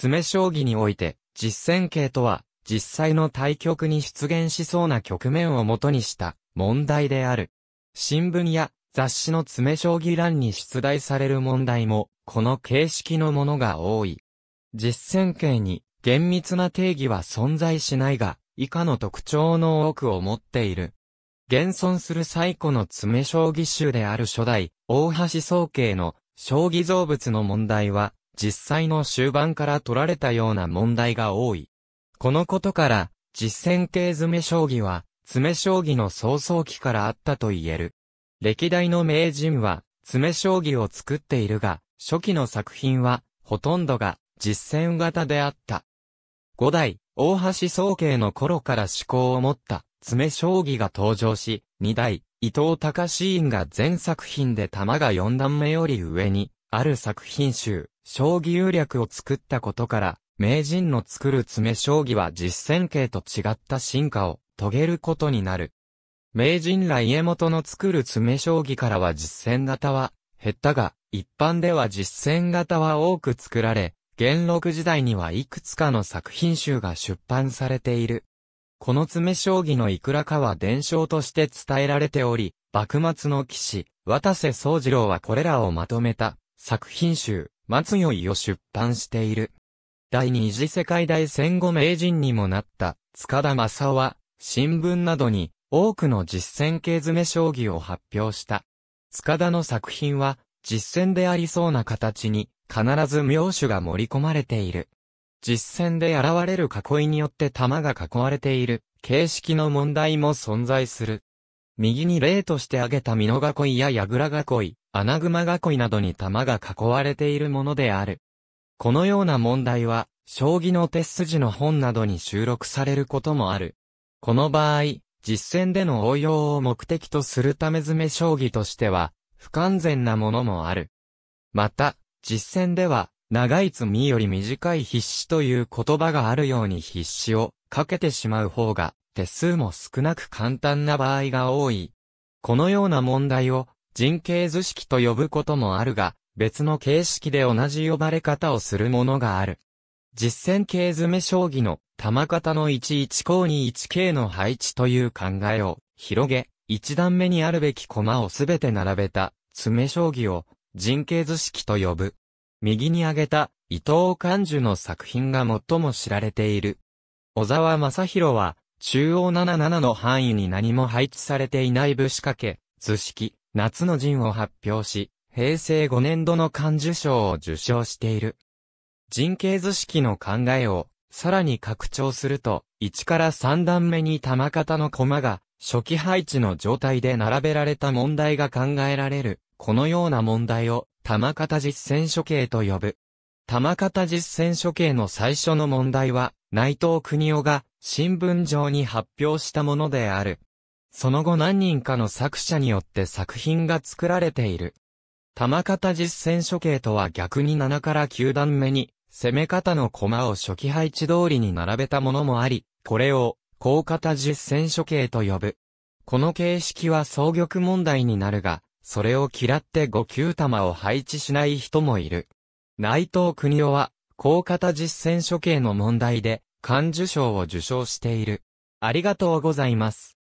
詰将棋において、実戦形とは、実際の対局に出現しそうな局面をもとにした問題である。新聞や雑誌の詰将棋欄に出題される問題も、この形式のものが多い。実践形に厳密な定義は存在しないが、以下の特徴の多くを持っている。現存する最古の詰将棋集である初代、大橋宗慶の将棋造物の問題は、実際の終盤から取られたような問題が多い。このことから、実践系詰将棋は、詰将棋の早々期からあったと言える。歴代の名人は、詰将棋を作っているが、初期の作品は、ほとんどが、実践型であった。五代、大橋宗慶の頃から思考を持った、詰将棋が登場し、二代、伊藤隆委が全作品で玉が四段目より上に、ある作品集、将棋優略を作ったことから、名人の作る詰将棋は実戦形と違った進化を遂げることになる。名人ら家元の作る詰将棋からは実戦型は減ったが、一般では実戦型は多く作られ、元禄時代にはいくつかの作品集が出版されている。この詰将棋のいくらかは伝承として伝えられており、幕末の騎士、渡瀬宗次郎はこれらをまとめた作品集、松酔いを出版している。第二次世界大戦後名人にもなった、塚田正夫は、新聞などに、多くの実践系詰め将棋を発表した。塚田の作品は、実践でありそうな形に、必ず妙手が盛り込まれている。実践で現れる囲いによって玉が囲われている、形式の問題も存在する。右に例として挙げた美濃囲いや矢倉囲い、穴熊囲いなどに玉が囲われているものである。このような問題は、将棋の手筋の本などに収録されることもある。この場合、実戦での応用を目的とするため詰め将棋としては、不完全なものもある。また、実戦では、長い詰みより短い必死という言葉があるように必死をかけてしまう方が、手数も少なく簡単な場合が多い。このような問題を人形図式と呼ぶこともあるが、別の形式で同じ呼ばれ方をするものがある。実践形詰め将棋の玉型の11項に 1K の配置という考えを広げ、1段目にあるべき駒をすべて並べた詰将棋を人形図式と呼ぶ。右に挙げた伊藤寛樹の作品が最も知られている。小沢正宏は中央77の範囲に何も配置されていない武士掛け、図式、夏の陣を発表し、平成5年度の漢字賞を受賞している。人形図式の考えを、さらに拡張すると、1から3段目に玉型の駒が、初期配置の状態で並べられた問題が考えられる。このような問題を、玉型実践処刑と呼ぶ。玉型実践処刑の最初の問題は、内藤国夫が新聞上に発表したものである。その後何人かの作者によって作品が作られている。玉方実践処刑とは逆に7から9段目に、攻め方の駒を初期配置通りに並べたものもあり、これを、高型実践処刑と呼ぶ。この形式は総玉問題になるが、それを嫌って5級玉を配置しない人もいる。内藤国夫は、高型実践処刑の問題で、漢受賞を受賞している。ありがとうございます。